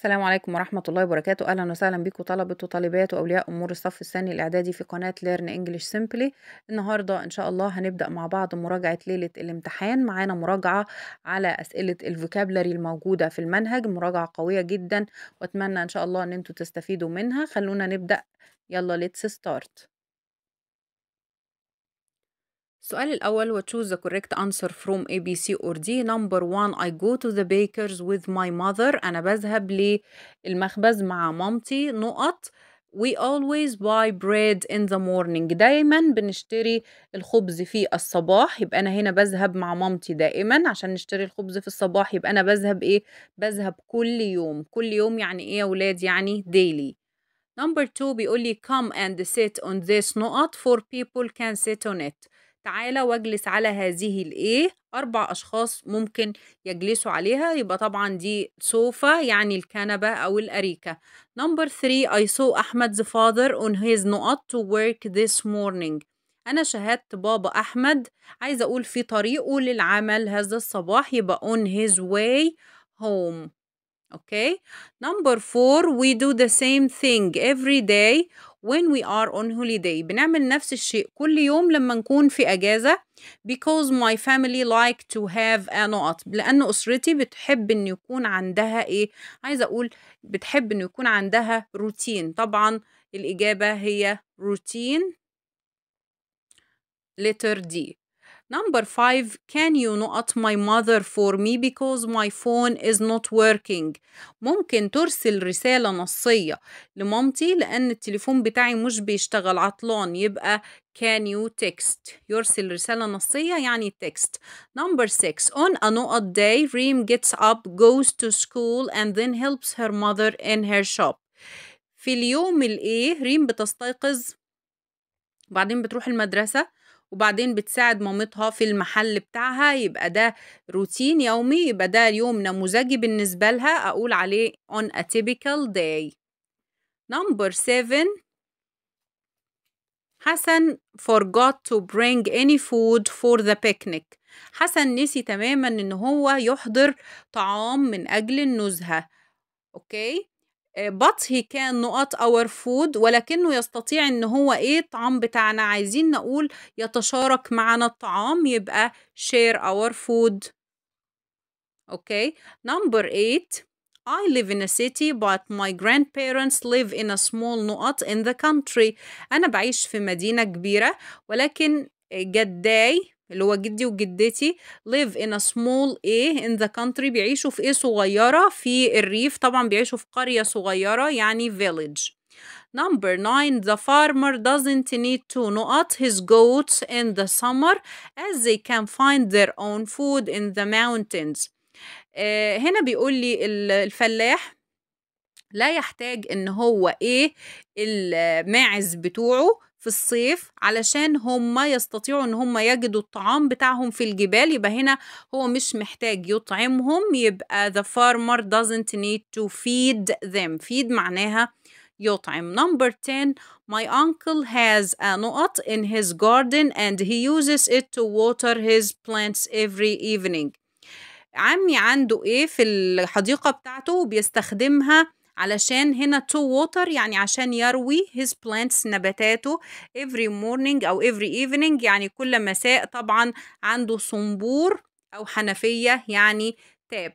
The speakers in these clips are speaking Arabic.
السلام عليكم ورحمة الله وبركاته أهلا وسهلا بيكم طلبة وطالبات وأولياء أمور الصف الثاني الإعدادي في قناة ليرن إنجلش سيمبلي النهاردة إن شاء الله هنبدأ مع بعض مراجعة ليلة الامتحان معانا مراجعة على أسئلة الفوكابلري الموجودة في المنهج مراجعة قوية جدا وأتمنى إن شاء الله إن أنتم تستفيدوا منها خلونا نبدأ يلا ليتس ستارت السؤال الأول وتشوز the correct answer from A B C or D number one I go to the bakers with my mother أنا بذهب للمخبز مع مامتي نقط We always buy bread in the morning دايما بنشتري الخبز في الصباح يبقى أنا هنا بذهب مع مامتي دائما عشان نشتري الخبز في الصباح يبقى أنا بذهب إيه بذهب كل يوم كل يوم يعني إيه يا ولاد يعني daily Number two بيقول لي come and sit on this نقط for people can sit on it تعالى واجلس على هذه الايه اربع اشخاص ممكن يجلسوا عليها يبقى طبعا دي سوفا يعني الكنبه او الاريكه نمبر 3 I saw احمد the father on his not to work this morning انا شاهدت بابا احمد عايزه اقول في طريقه للعمل هذا الصباح يبقى on his way home اوكي نمبر 4 we do the same thing every day when we are on holiday بنعمل نفس الشيء كل يوم لما نكون في أجازة because my family like to have a نقط لأن أسرتي بتحب إن يكون عندها إيه عايزة أقول بتحب إن يكون عندها روتين طبعا الإجابة هي روتين letter D Number five, can you not my mother for me because my phone is not working? ممكن ترسل رسالة نصية لمامتي لأن التليفون بتاعي مش بيشتغل عطلان يبقى can you text يرسل رسالة نصية يعني text number six on a not day Reem gets up goes to school and then helps her mother in her shop في اليوم الايه ريم بتستيقظ بعدين بتروح المدرسة وبعدين بتساعد مامتها في المحل بتاعها يبقى ده روتين يومي يبقى ده يوم نموذجي بالنسبة لها أقول عليه on a typical day number seven حسن forgot to bring any food for the picnic حسن نسي تماما ان هو يحضر طعام من اجل النزهة اوكي بطهي كان نقط اور فود ولكنه يستطيع ان هو ايه الطعام بتاعنا عايزين نقول يتشارك معنا الطعام يبقى share our food اوكي نمبر 8 I live in a city but my grandparents live in a small نقط in the country أنا بعيش في مدينة كبيرة ولكن جداي اللي هو جدي وجدتي live in a small a in the country بيعيشوا في ايه صغيرة في الريف طبعا بيعيشوا في قرية صغيرة يعني village Number 9 The farmer doesn't need to not his goats in the summer as they can find their own food in the mountains آه هنا بيقول لي الفلاح لا يحتاج ان هو ايه الماعز بتوعه في الصيف علشان هم يستطيعوا ان هم يجدوا الطعام بتاعهم في الجبال يبقى هنا هو مش محتاج يطعمهم يبقى the farmer doesn't need to feed them feed معناها يطعم number 10 my uncle has a نقط in his garden and he uses it to water his plants every evening عمي عنده ايه في الحديقة بتاعته وبيستخدمها علشان هنا تو ووتر يعني عشان يروي his plants نباتاته every morning أو every evening يعني كل مساء طبعا عنده صنبور أو حنفية يعني تاب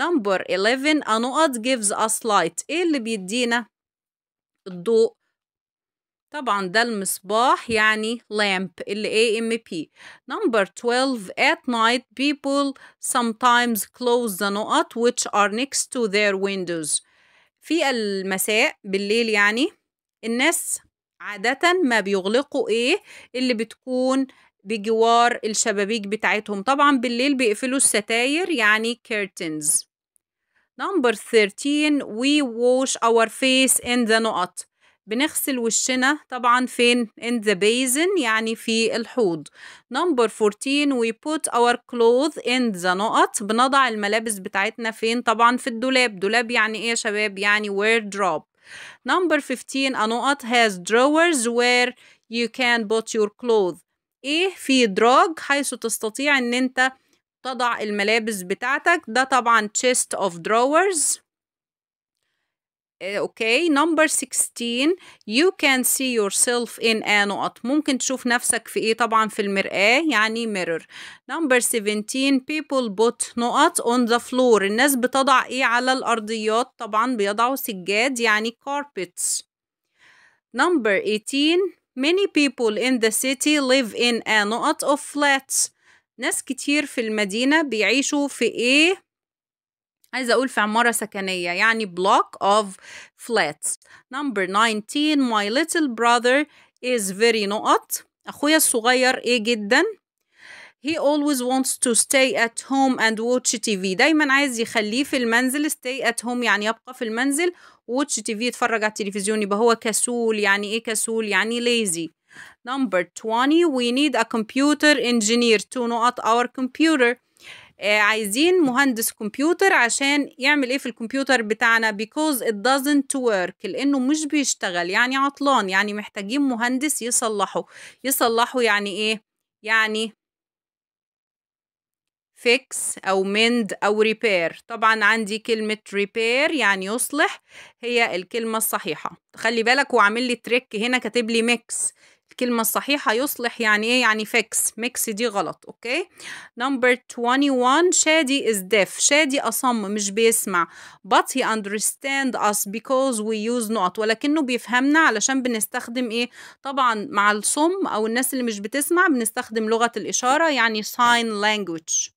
number 11 a نقط gives us light إيه اللي بيدينا الضوء طبعا ده المصباح يعني lamp ال AMP number 12 at night people sometimes close the نقط which are next to their windows في المساء بالليل يعني الناس عادة ما بيغلقوا ايه اللي بتكون بجوار الشبابيك بتاعتهم طبعا بالليل بيقفلوا الستاير يعني curtains Number 13 we wash our face in the نقط بنغسل وشنا طبعا فين in the basin يعني في الحوض number 14 we put our clothes in the نقط بنضع الملابس بتاعتنا فين طبعا في الدولاب دولاب يعني ايه يا شباب يعني wardrobe number 15 a نقط has drawers where you can put your clothes ايه في دراج حيث تستطيع ان انت تضع الملابس بتاعتك ده طبعا chest of drawers آه، اوكي نمبر 16 يو كان سي يور سيلف ان نقط ممكن تشوف نفسك في ايه طبعا في المرآة يعني ميرور نمبر 17 people put نقط on the floor الناس بتضع ايه على الارضيات طبعا بيضعوا سجاد يعني carpets نمبر 18 many people in the city live in a نقط of flats ناس كتير في المدينة بيعيشوا في ايه عايزه اقول في عماره سكنيه يعني block of flats number 19 my little brother is very نقط اخويا الصغير ايه جدا he always wants to stay at home and watch TV دايما عايز يخليه في المنزل stay at home يعني يبقى في المنزل watch TV يتفرج على التلفزيون يبقى هو كسول يعني ايه كسول يعني lazy number 20 we need a computer engineer to نقط our computer آه، عايزين مهندس كمبيوتر عشان يعمل ايه في الكمبيوتر بتاعنا because it doesn't work لانه مش بيشتغل يعني عطلان يعني محتاجين مهندس يصلحه يصلحه يعني ايه يعني fix أو mend أو repair طبعا عندي كلمة repair يعني يصلح هي الكلمة الصحيحة خلي بالك وعامل لي تريك هنا كاتب لي mix الكلمة الصحيحة يصلح يعني ايه يعني فيكس ميكس دي غلط اوكي نمبر 21 شادي is deaf شادي أصم مش بيسمع but he understand us because we use نقط ولكنه بيفهمنا علشان بنستخدم ايه طبعا مع الصم أو الناس اللي مش بتسمع بنستخدم لغة الإشارة يعني sign language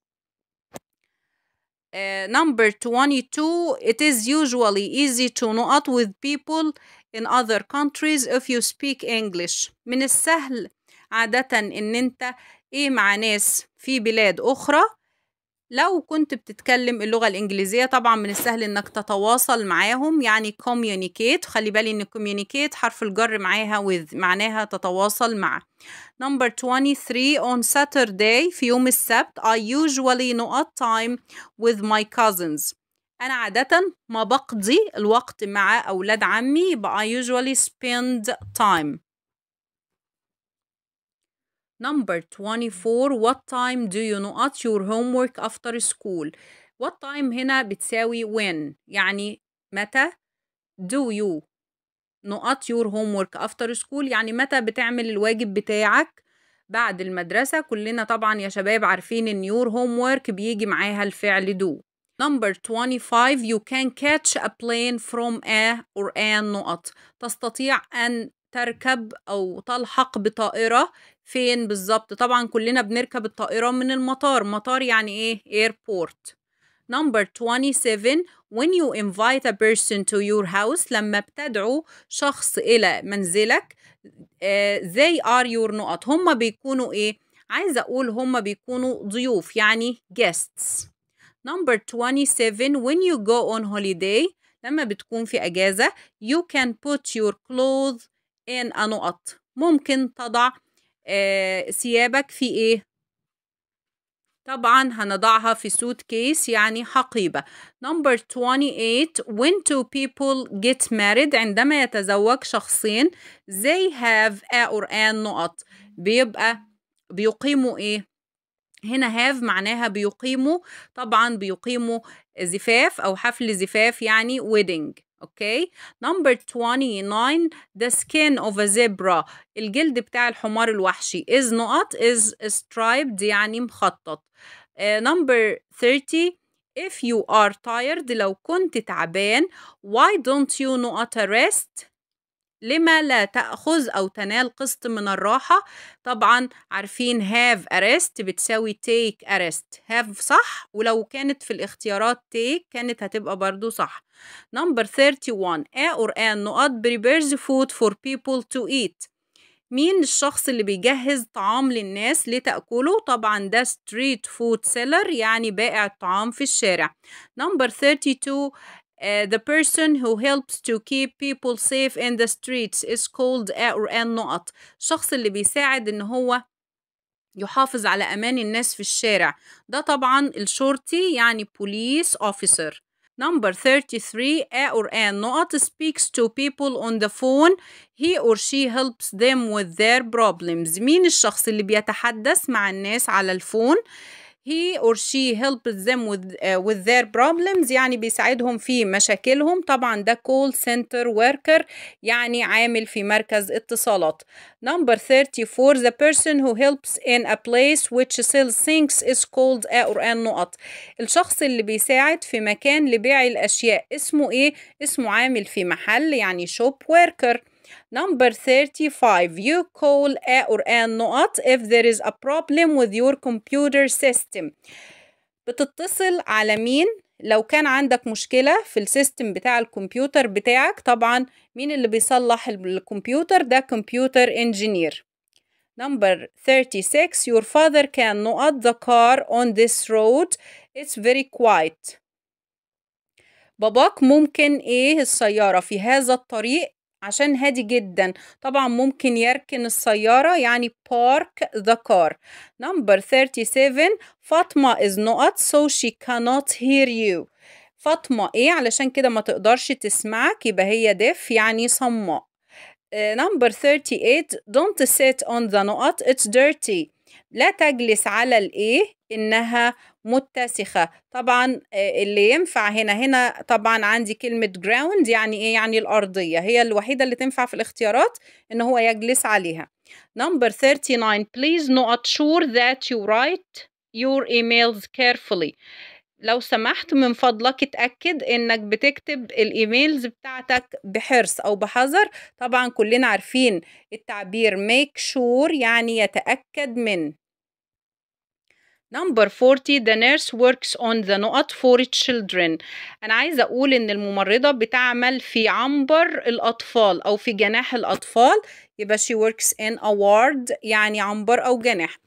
Uh, number 22 it is usually easy to not with people in other countries if you speak English من السهل عادة إن أنت إيه مع ناس في بلاد أخرى لو كنت بتتكلم اللغة الإنجليزية طبعا من السهل إنك تتواصل معاهم يعني communicate خلي بالي إن communicate حرف الجر معاها with معناها تتواصل مع number 23 on Saturday في يوم السبت I usually know a time with my cousins أنا عادة ما بقضي الوقت مع أولاد عمي but I usually spend time Number 24 What time do you not your homework after school? What time هنا بتساوي when يعني متى do you not your homework after school يعني متى بتعمل الواجب بتاعك بعد المدرسة كلنا طبعا يا شباب عارفين ان your homework بيجي معاها الفعل do Number 25 you can catch a plane from a or an نقط تستطيع أن تركب أو تلحق بطائرة فين بالظبط طبعا كلنا بنركب الطائرة من المطار مطار يعني إيه airport Number 27 when you invite a person to your house لما بتدعو شخص إلى منزلك آه، they are your نقط هم بيكونوا إيه عايزة أقول هم بيكونوا ضيوف يعني guests Number 27 when you go on holiday لما بتكون في أجازة you can put your clothes in a نقط ممكن تضع آه ثيابك في إيه؟ طبعا هنضعها في سوت كيس يعني حقيبة number 28 when two people get married عندما يتزوج شخصين they have a or an نقط بيبقى بيقيموا إيه؟ هنا هاف معناها بيقيموا طبعا بيقيموا زفاف او حفل زفاف يعني ويدنج اوكي نمبر 29 the skin of a zebra الجلد بتاع الحمار الوحشي is نقط is striped يعني مخطط نمبر uh, 30 if you are tired لو كنت تعبان why don't you not rest لما لا تأخذ أو تنال قسط من الراحة طبعا عارفين have a rest بتساوي take a rest have صح ولو كانت في الاختيارات take كانت هتبقى برضو صح number 31 a or an نقط prepares food for people to eat مين الشخص اللي بيجهز طعام للناس لتأكله طبعا ده street food seller يعني بائع الطعام في الشارع number 32 the person who helps to keep people safe in the streets is called or an نقط الشخص اللي بيساعد ان هو يحافظ على امان الناس في الشارع ده طبعا الشرطي يعني police officer Number 33 A or an نقط speaks to people on the phone he or she helps them with their problems مين الشخص اللي بيتحدث مع الناس على الفون he or she helps them with, uh, with their problems يعني بيساعدهم في مشاكلهم طبعا ده call center worker يعني عامل في مركز اتصالات number 34 the person who helps in a place which sells things is called a or an نقط الشخص اللي بيساعد في مكان لبيع الأشياء اسمه ايه؟ اسمه عامل في محل يعني shop worker Number 35 you call A or an نقط if there is a problem with your computer system بتتصل على مين لو كان عندك مشكلة في السيستم بتاع الكمبيوتر بتاعك طبعا مين اللي بيصلح الكمبيوتر ده كمبيوتر انجينير Number 36 your father can not the car on this road it's very quiet باباك ممكن ايه السيارة في هذا الطريق عشان هادي جدا طبعا ممكن يركن السيارة يعني park the car number 37 فاطمة is not so she cannot hear you فاطمة ايه علشان كده ما تقدرش تسمعك يبقى هي ديف يعني صماء uh, number 38 don't sit on the نقط it's dirty لا تجلس على الايه انها متسخة طبعا آه، اللي ينفع هنا هنا طبعا عندي كلمة جراوند يعني ايه يعني الأرضية هي الوحيدة اللي تنفع في الاختيارات ان هو يجلس عليها Number 39 please not sure that you write your emails carefully لو سمحت من فضلك اتأكد انك بتكتب الايميلز بتاعتك بحرص او بحذر طبعا كلنا عارفين التعبير make sure يعني يتأكد من Number 40 the nurse works on the نقط for children أنا عايزة أقول إن الممرضة بتعمل في عنبر الأطفال أو في جناح الأطفال يبقى she works in a ward يعني عنبر أو جناح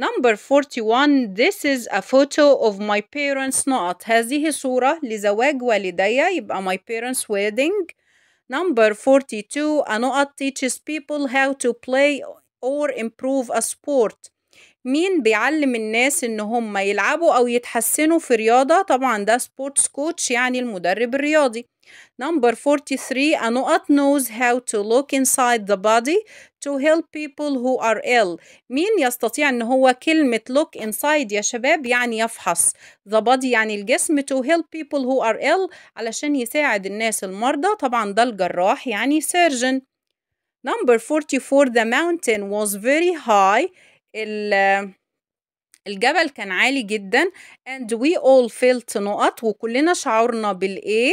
Number 41 this is a photo of my parents نقط هذه صورة لزواج والدي يبقى my parents wedding Number 42 a نقط teaches people how to play or improve a sport مين بيعلم الناس ان هم يلعبوا او يتحسنوا في رياضة طبعا ده سبورتس كوتش يعني المدرب الرياضي نمبر 43 a نقط knows how to look inside the body to help people who are ill مين يستطيع ان هو كلمة look inside يا شباب يعني يفحص the body يعني الجسم to help people who are ill علشان يساعد الناس المرضى طبعا ده الجراح يعني surgeon Number 44 the mountain was very high الجبل كان عالي جدا and we all felt نقط وكلنا شعرنا بالايه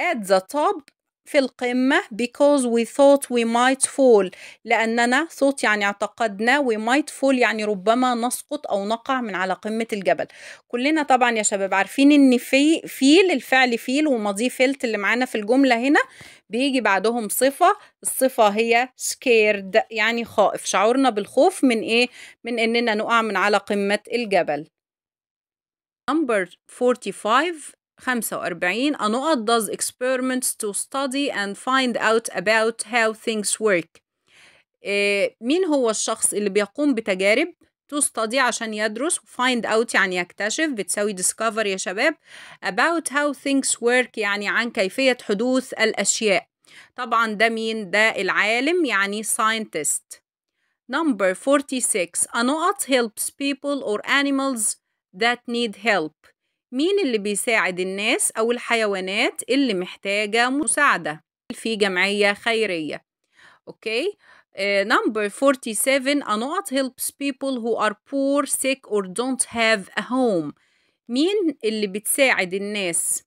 at the top في القمة because we thought we might fall لأننا thought يعني اعتقدنا we might fall يعني ربما نسقط أو نقع من على قمة الجبل كلنا طبعا يا شباب عارفين إن في فيل الفعل فيل وماضي فيلت اللي معانا في الجملة هنا بيجي بعدهم صفة الصفة هي سكيرد يعني خائف شعورنا بالخوف من إيه؟ من إننا نقع من على قمة الجبل Number 45 45 أنقط does experiments to study and find out about how things work إيه مين هو الشخص اللي بيقوم بتجارب to study عشان يدرس find out يعني يكتشف بتسوي discover يا شباب about how things work يعني عن كيفية حدوث الأشياء طبعا ده مين ده العالم يعني scientist number 46 a نقط helps people or animals that need help مين اللي بيساعد الناس أو الحيوانات اللي محتاجة مساعدة في جمعية خيرية أوكي okay. آه، number 47 a not helps people who are poor, sick or don't have a home مين اللي بتساعد الناس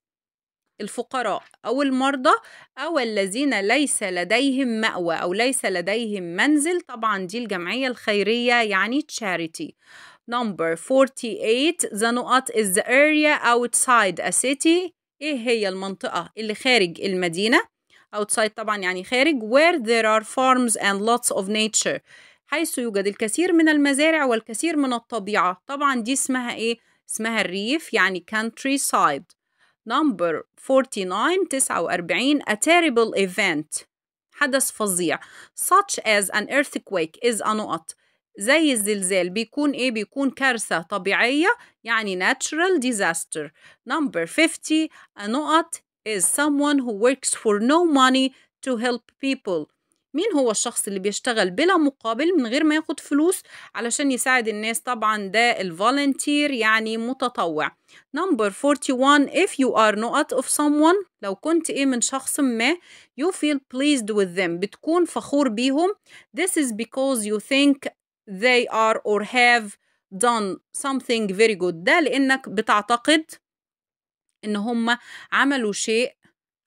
الفقراء أو المرضى أو الذين ليس لديهم مأوى أو ليس لديهم منزل طبعا دي الجمعية الخيرية يعني charity number 48 the not is the area outside a city إيه هي المنطقة اللي خارج المدينة outside طبعا يعني خارج where there are farms and lots of nature حيث يوجد الكثير من المزارع والكثير من الطبيعة طبعا دي اسمها ايه؟ اسمها الريف يعني countryside number 49 49 a terrible event حدث فظيع such as an earthquake is a نقط زي الزلزال بيكون ايه بيكون كارثة طبيعية يعني natural disaster number 50 نقط is someone who works for no money to help people مين هو الشخص اللي بيشتغل بلا مقابل من غير ما ياخد فلوس علشان يساعد الناس طبعا ده الفولنتير يعني متطوع number 41 if you are not of someone لو كنت ايه من شخص ما you feel pleased with them بتكون فخور بيهم this is because you think they are or have done something very good ده لانك بتعتقد ان هم عملوا شيء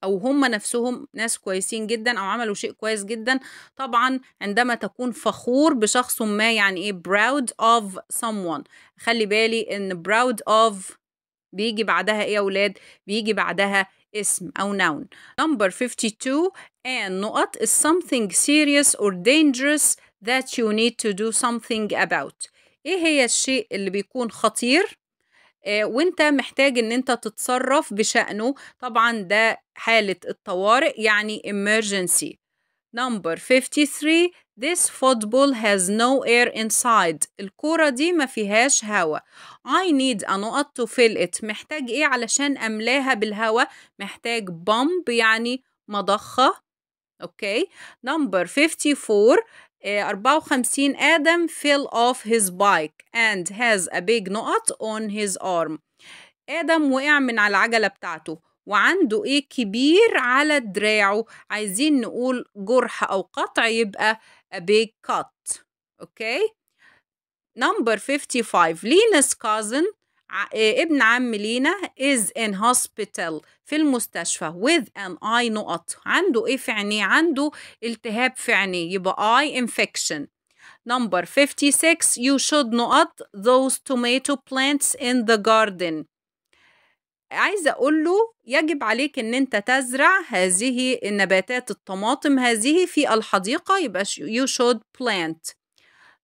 او هم نفسهم ناس كويسين جدا او عملوا شيء كويس جدا طبعا عندما تكون فخور بشخص ما يعني ايه proud of someone خلي بالي ان proud of بيجي بعدها ايه يا اولاد بيجي بعدها اسم او noun number 52 ان نقط is something serious or dangerous that you need to do something about ايه هي الشيء اللي بيكون خطير آه، وانت محتاج ان انت تتصرف بشأنه طبعا ده حالة الطوارئ يعني emergency number 53 this football has no air inside الكرة دي ما فيهاش هوا I need a نقط to fill it محتاج ايه علشان املاها بالهوا محتاج بامب يعني مضخة اوكي okay. number 54 54 آه، آدم fell off his bike and has a big knot on his arm آدم وقع من على العجلة بتاعته وعنده إيه كبير على دراعه عايزين نقول جرح أو قطع يبقى a big cut أوكي okay? number 55 Lena's cousin آه، ابن عم لينا is in hospital في المستشفى with an eye نقط عنده ايه في عينيه عنده التهاب في عينيه يبقى eye infection number 56 you should نقط those tomato plants in the garden عايزه اقول له يجب عليك ان انت تزرع هذه النباتات الطماطم هذه في الحديقه يبقى you should plant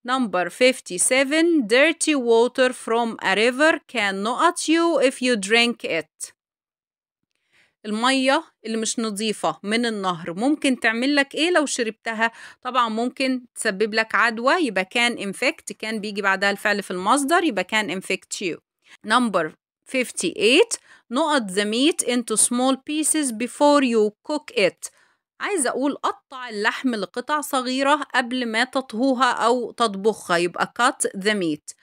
Number 57 Dirty water from a river can not you if you drink it. المية اللي مش نظيفة من النهر ممكن تعمل لك ايه لو شربتها طبعا ممكن تسبب لك عدوى يبقى كان infect كان بيجي بعدها الفعل في المصدر يبقى كان infect you number 58 نقط the meat into small pieces before you cook it عايز أقول قطع اللحم لقطع صغيرة قبل ما تطهوها أو تطبخها يبقى cut the meat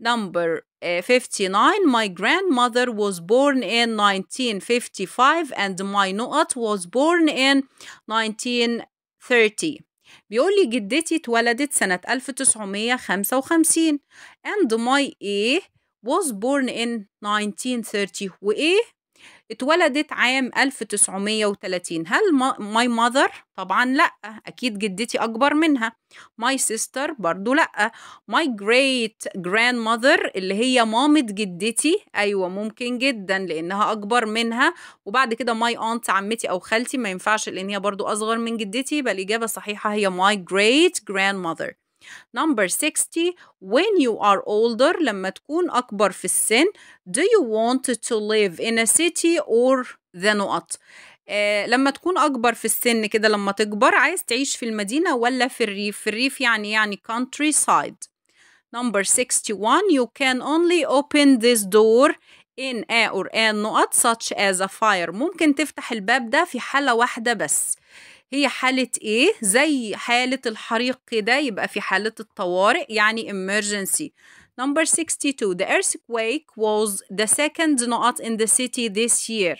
number 59 آه، my grandmother was born in 1955 and my نقط was born in 1930 بيقول لي جدتي اتولدت سنة 1955 and my A was born in 1930 و A اتولدت عام 1930 هل ماي ماذر طبعا لا اكيد جدتي اكبر منها ماي سيستر برضو لا ماي جريت جراند ماذر اللي هي مامة جدتي ايوه ممكن جدا لانها اكبر منها وبعد كده ماي اونت عمتي او خالتي ما ينفعش لان هي برضو اصغر من جدتي بل الاجابه الصحيحه هي ماي جريت جراند ماذر Number 60 When you are older لما تكون أكبر في السن Do you want to live in a city or the نقط آه لما تكون أكبر في السن كده لما تكبر عايز تعيش في المدينة ولا في الريف في الريف يعني يعني countryside Number 61 You can only open this door in a or a نقط such as a fire ممكن تفتح الباب ده في حالة واحدة بس هي حالة إيه؟ زي حالة الحريق كده يبقى في حالة الطوارئ يعني emergency. Number 62 The earthquake was the second not in the city this year.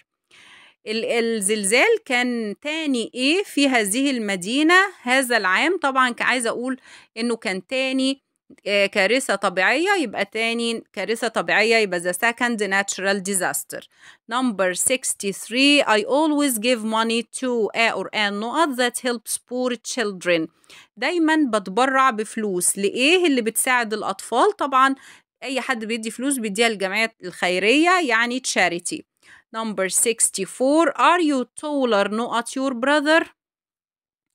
ال الزلزال كان تاني ايه في هذه المدينة هذا العام طبعا عايزة اقول انه كان تاني آه، كارثة طبيعية يبقى تاني كارثة طبيعية يبقى the second natural disaster number 63 I always give money to A or a نقط that helps poor children دايما بتبرع بفلوس لإيه اللي بتساعد الأطفال طبعا أي حد بيدي فلوس بيديها للجمعيات الخيرية يعني charity number 64 are you taller not your brother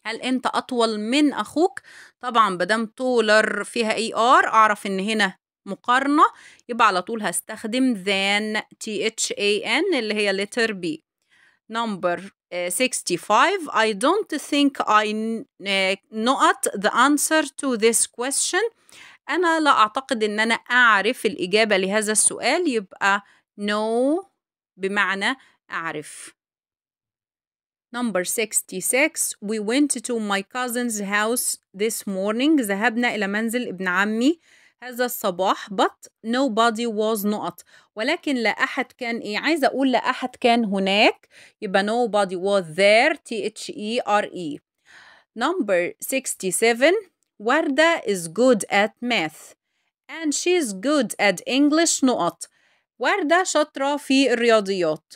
هل انت اطول من اخوك طبعا مادام تولر فيها اي ار اعرف ان هنا مقارنه يبقى على طول هستخدم than تي اتش اي ان اللي هي letter B number 65 آه، I don't think I know آه، the answer to this question أنا لا أعتقد إن أنا أعرف الإجابة لهذا السؤال يبقى no بمعنى أعرف Number 66 We went to my cousin's house this morning ذهبنا إلى منزل ابن عمي هذا الصباح but nobody was not ولكن لا أحد كان إيه عايز أقول لا أحد كان هناك يبقى nobody was there T H E R E Number 67 Warda is good at math and she's good at English نقط وردة شاطرة في الرياضيات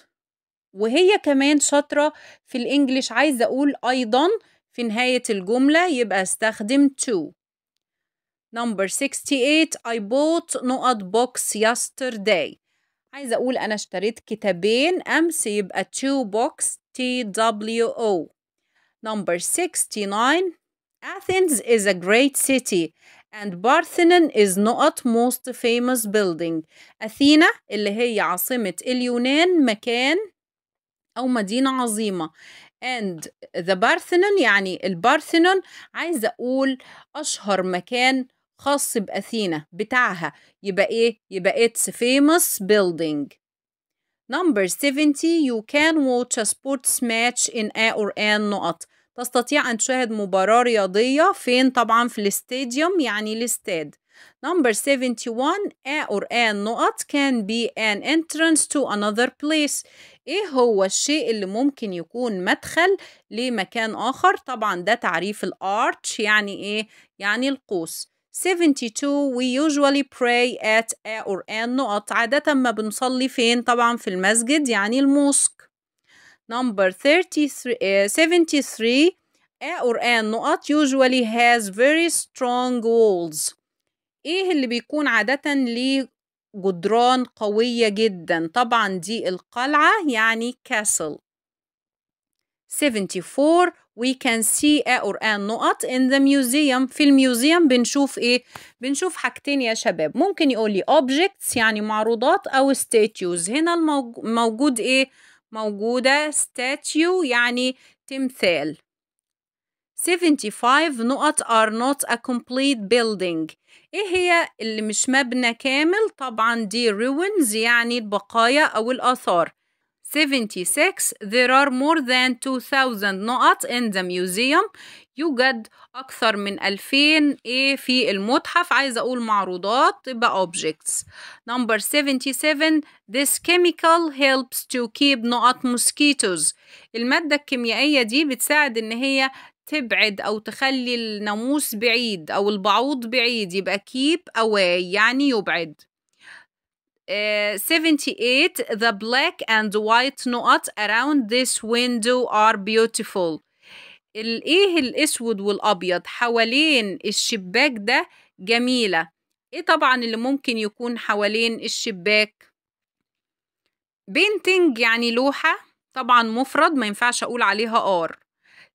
وهي كمان شاطرة في الإنجليش عايزة أقول أيضا في نهاية الجملة يبقى استخدم to Number 68 I bought نقط box yesterday عايزة أقول أنا اشتريت كتابين أمس يبقى two books T W O Number 69 Athens is a great city and Parthenon is not most famous building أثينا اللي هي عاصمة اليونان مكان أو مدينة عظيمة and the Parthenon يعني البارثنون عايزة أقول أشهر مكان خاص بأثينا بتاعها يبقى إيه؟ يبقى it's famous building Number 70 you can watch a sports match in A or N نقط تستطيع أن تشاهد مباراة رياضية فين طبعا في الاستاديوم يعني الاستاد Number 71 A or A نقط can be an entrance to another place إيه هو الشيء اللي ممكن يكون مدخل لمكان آخر طبعا ده تعريف الارتش يعني إيه يعني القوس 72 we usually pray at a or A نقط عادة ما بنصلي فين طبعا في المسجد يعني الموسك number 33 uh, 73 a or A نقط usually has very strong walls ايه اللي بيكون عادة ليه جدران قوية جدا طبعا دي القلعة يعني كاسل 74 we can see قرآن نقط in the museum في الميوزيوم بنشوف ايه بنشوف حاجتين يا شباب ممكن يقول لي objects يعني معروضات او statues هنا الموجود ايه موجودة statue يعني تمثال 75 نقط are not a complete building ايه هي اللي مش مبنى كامل طبعا دي ruins يعني البقايا او الاثار 76 there are more than 2000 نقط in the museum يوجد أكثر من 2000 إيه في المتحف عايزة أقول معروضات تبقى objects number 77 this chemical helps to keep نقط mosquitoes المادة الكيميائية دي بتساعد إن هي تبعد أو تخلي الناموس بعيد أو البعوض بعيد يبقى keep away يعني يبعد. Uh, آه، 78 The black and white نقط around this window are beautiful. الايه الاسود والابيض حوالين الشباك ده جميله ايه طبعا اللي ممكن يكون حوالين الشباك بينتنج يعني لوحه طبعا مفرد ما ينفعش اقول عليها ار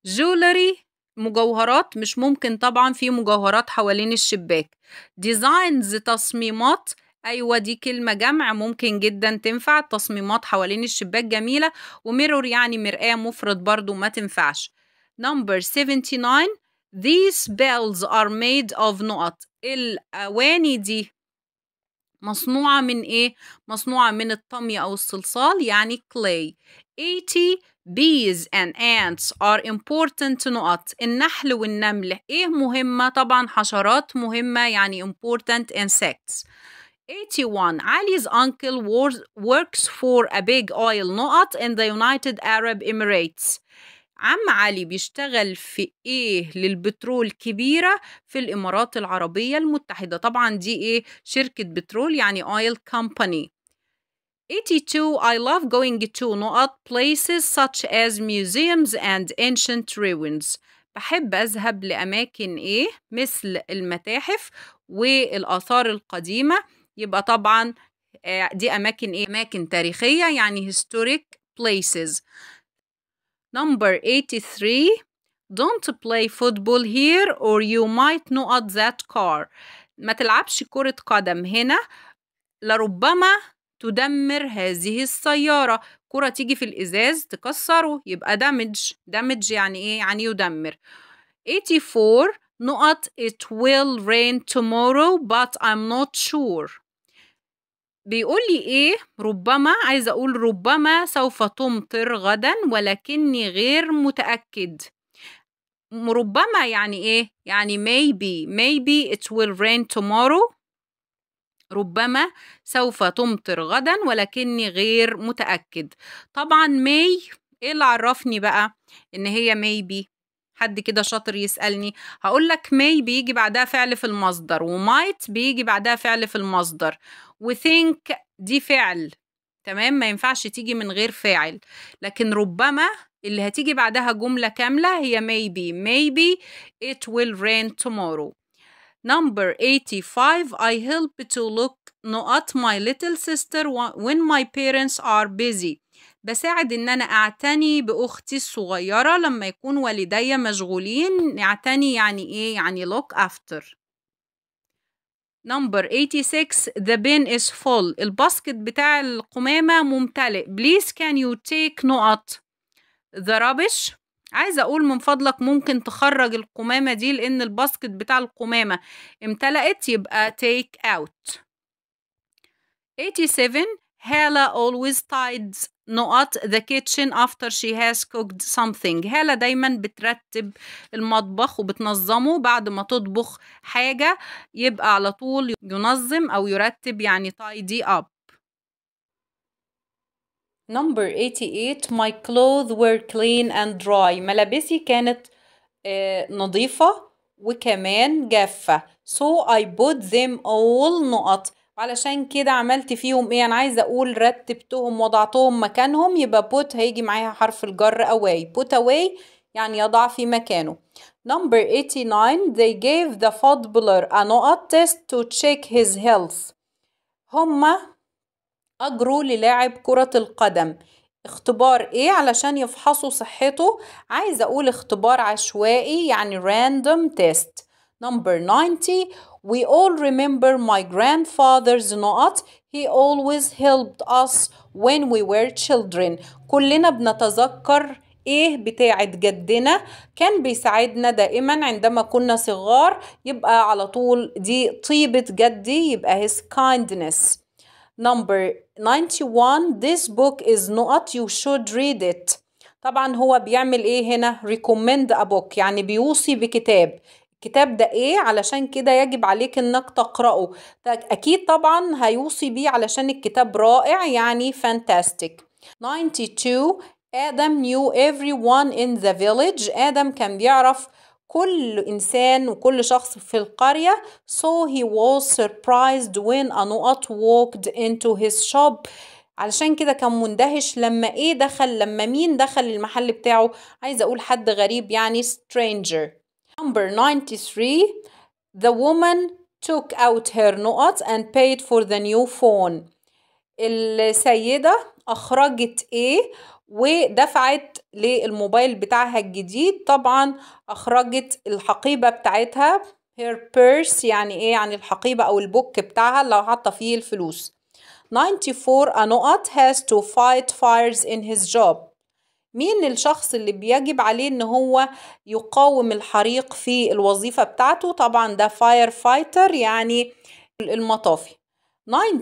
جولري مجوهرات مش ممكن طبعا في مجوهرات حوالين الشباك ديزاينز تصميمات ايوه دي كلمه جمع ممكن جدا تنفع تصميمات حوالين الشباك جميله وميرور يعني مرآه مفرد برضو ما تنفعش نمبر 79 these bells are made of نقط الاواني دي مصنوعة من إيه؟ مصنوعة من الطمي أو الصلصال يعني clay 80 bees and ants are important نقط النحل والنمل ايه مهمة طبعا حشرات مهمة يعني important insects 81 Ali's uncle works for a big oil نقط in the United Arab Emirates عم علي بيشتغل في ايه للبترول كبيرة في الامارات العربية المتحدة طبعا دي ايه شركة بترول يعني oil company 82 I love going to نقط places such as museums and ancient ruins بحب أذهب لأماكن إيه مثل المتاحف والآثار القديمة يبقى طبعا دي أماكن إيه أماكن تاريخية يعني historic places number 83 don't play football here or you might not that car ما تلعبش كرة قدم هنا لربما تدمر هذه السيارة كرة تيجي في الإزاز تكسره يبقى دامج دامج يعني إيه يعني يدمر 84 نقط it will rain tomorrow but I'm not sure بيقول لي ايه ربما عايز اقول ربما سوف تمطر غدا ولكني غير متاكد ربما يعني ايه يعني maybe maybe it will rain tomorrow ربما سوف تمطر غدا ولكني غير متأكد طبعا ماي ايه اللي عرفني بقى ان هي ميبي حد كده شاطر يسألني هقول لك may بيجي بعدها فعل في المصدر ومايت بيجي بعدها فعل في المصدر وثينك دي فعل تمام ما ينفعش تيجي من غير فاعل لكن ربما اللي هتيجي بعدها جملة كاملة هي maybe maybe it will rain tomorrow Number 85 I help to look at my little sister when my parents are busy بساعد ان انا اعتني باختي الصغيره لما يكون والدي مشغولين اعتني يعني ايه يعني look after Number 86 The bin is full الباسكت بتاع القمامة ممتلئ Please can you take note The rubbish عايزه اقول من فضلك ممكن تخرج القمامه دي لان الباسكت بتاع القمامه امتلأت يبقى take out 87 هالة always tides نقط the kitchen after she has cooked something هالا دايما بترتب المطبخ وبتنظمه بعد ما تطبخ حاجة يبقى على طول ينظم أو يرتب يعني tidy up Number 88 My clothes were clean and dry ملابسي كانت آه، نظيفة وكمان جافة So I put them all نقط علشان كده عملت فيهم ايه انا عايزه اقول رتبتهم وضعتهم مكانهم يبقى put هيجي معاها حرف الجر away put away يعني يضع في مكانه number 89 they gave the فضبلر a نقط test to check his health هما أجره للاعب كرة القدم اختبار ايه علشان يفحصوا صحته عايزة اقول اختبار عشوائي يعني random test number 90 we all remember my grandfather's not he always helped us when we were children كلنا بنتذكر ايه بتاعة جدنا كان بيساعدنا دائما عندما كنا صغار يبقى على طول دي طيبة جدي يبقى his kindness number 91 this book is not you should read it طبعا هو بيعمل ايه هنا recommend a book يعني بيوصي بكتاب الكتاب ده ايه علشان كده يجب عليك انك تقرأه اكيد طبعا هيوصي بيه علشان الكتاب رائع يعني fantastic 92 آدم knew everyone in the village آدم كان بيعرف كل إنسان وكل شخص في القرية so he was surprised when a Anuat walked into his shop علشان كده كان مندهش لما ايه دخل لما مين دخل المحل بتاعه عايز اقول حد غريب يعني stranger number 93 the woman took out her notes and paid for the new phone السيدة أخرجت إيه ودفعت للموبايل بتاعها الجديد طبعا أخرجت الحقيبة بتاعتها her purse يعني إيه يعني الحقيبة أو البوك بتاعها اللي حاطة فيه الفلوس 94 أنقط has to fight fires in his job مين الشخص اللي بيجب عليه ان هو يقاوم الحريق في الوظيفة بتاعته طبعا ده فاير فايتر يعني المطافي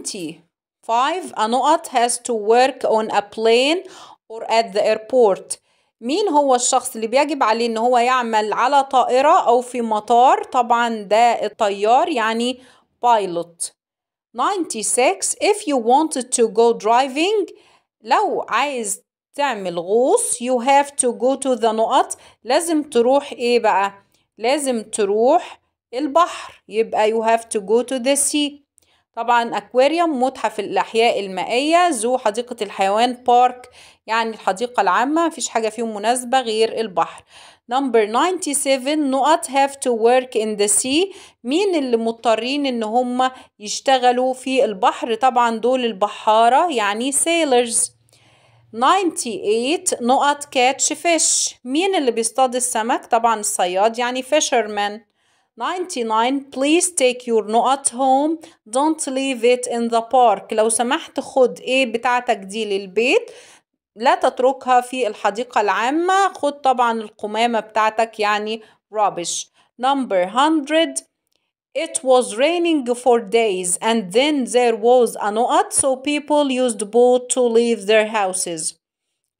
90 5 a نقط has to work on a plane or at the airport مين هو الشخص اللي بيجب عليه ان هو يعمل على طائرة او في مطار طبعا ده الطيار يعني pilot 96 if you wanted to go driving لو عايز تعمل غوص you have to go to the نقط لازم تروح ايه بقى لازم تروح البحر يبقى you have to go to the sea طبعا أكواريوم متحف الأحياء المائية زو حديقة الحيوان بارك يعني الحديقة العامة مفيش حاجة فيهم مناسبة غير البحر نمبر 97 نقط have to work in the sea مين اللي مضطرين ان هم يشتغلوا في البحر طبعا دول البحارة يعني سيلرز 98 نقط catch fish مين اللي بيصطاد السمك طبعا الصياد يعني fisherman 99 please take your نقط home don't leave it in the park لو سمحت خد ايه بتاعتك دي للبيت لا تتركها في الحديقة العامة خد طبعا القمامة بتاعتك يعني rubbish number 100 It was raining for days and then there was a نقط so people used boat to leave their houses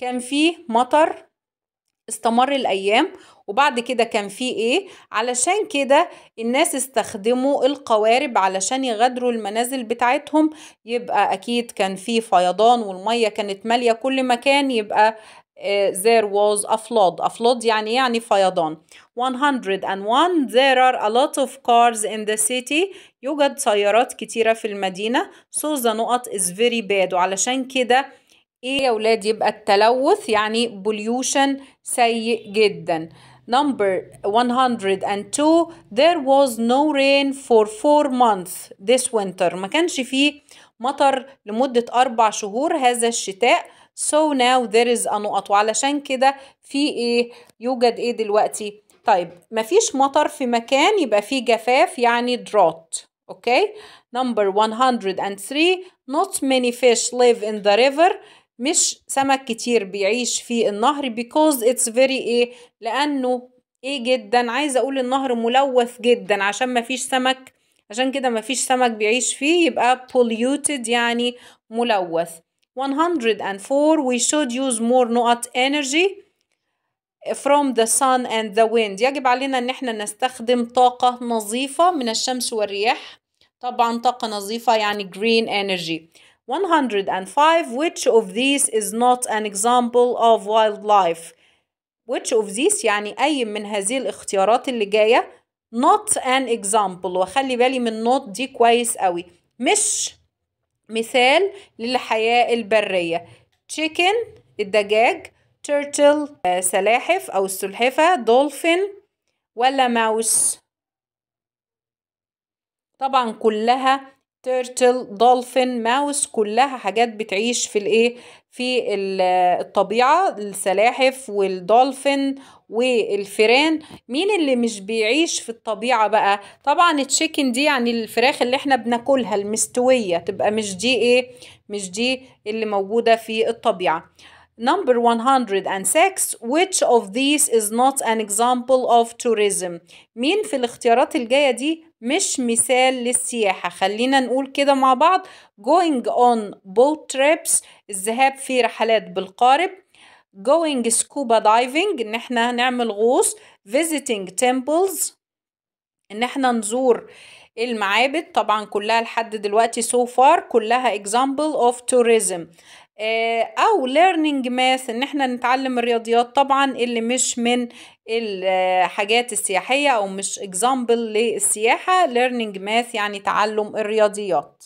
كان فيه مطر استمر الأيام وبعد كده كان في ايه علشان كده الناس استخدموا القوارب علشان يغادروا المنازل بتاعتهم يبقى اكيد كان في فيضان والميه كانت ماليه كل مكان يبقى آه، there was a flood a flood يعني يعني فيضان 101 there are a lot of cars in the city يوجد سيارات كتيرة في المدينة so the نقط is very bad وعلشان كده ايه يا ولاد يبقى التلوث يعني pollution سيء جدا number 102 there was no rain for four months this winter ما كانش فيه مطر لمدة أربع شهور هذا الشتاء so now there is a نقط وعلشان كده في إيه يوجد إيه دلوقتي طيب مفيش مطر في مكان يبقى فيه جفاف يعني drought اوكي okay. number 103 not many fish live in the river مش سمك كتير بيعيش في النهر because it's very ايه لانه ايه جدا عايزه اقول النهر ملوث جدا عشان ما فيش سمك عشان كده ما فيش سمك بيعيش فيه يبقى polluted يعني ملوث 104 we should use more نقط energy from the sun and the wind يجب علينا ان احنا نستخدم طاقة نظيفة من الشمس والرياح طبعا طاقة نظيفة يعني green energy 105 which of these is not an example of wildlife which of these يعني أي من هذه الاختيارات اللي جاية not an example وخلي بالي من not دي كويس قوي مش مثال للحياة البرية chicken الدجاج turtle سلاحف أو السلحفة dolphin ولا ماوس طبعا كلها تيرتل دولفين ماوس كلها حاجات بتعيش في الايه في الطبيعه السلاحف والدولفين والفيران مين اللي مش بيعيش في الطبيعه بقى طبعا التشيكن دي يعني الفراخ اللي احنا بناكلها المستويه تبقى مش دي ايه مش دي اللي موجوده في الطبيعه Number 106 which of these is not an example of tourism مين في الاختيارات الجاية دي مش مثال للسياحة خلينا نقول كده مع بعض going on boat trips الذهاب في رحلات بالقارب going scuba diving ان احنا نعمل غوص visiting temples ان احنا نزور المعابد طبعا كلها لحد دلوقتي so far كلها example of tourism آه، او ليرنينج ماث ان احنا نتعلم الرياضيات طبعا اللي مش من الحاجات آه، السياحيه او مش اكزامبل للسياحه ليرنينج ماث يعني تعلم الرياضيات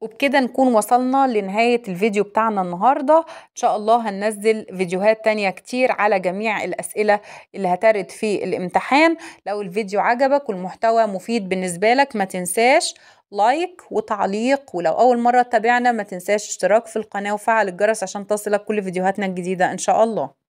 وبكده نكون وصلنا لنهاية الفيديو بتاعنا النهاردة إن شاء الله هننزل فيديوهات تانية كتير على جميع الأسئلة اللي هترد في الامتحان لو الفيديو عجبك والمحتوى مفيد بالنسبة لك ما تنساش لايك وتعليق ولو أول مرة تابعنا ما تنساش اشتراك في القناة وفعل الجرس عشان تصلك كل فيديوهاتنا الجديدة إن شاء الله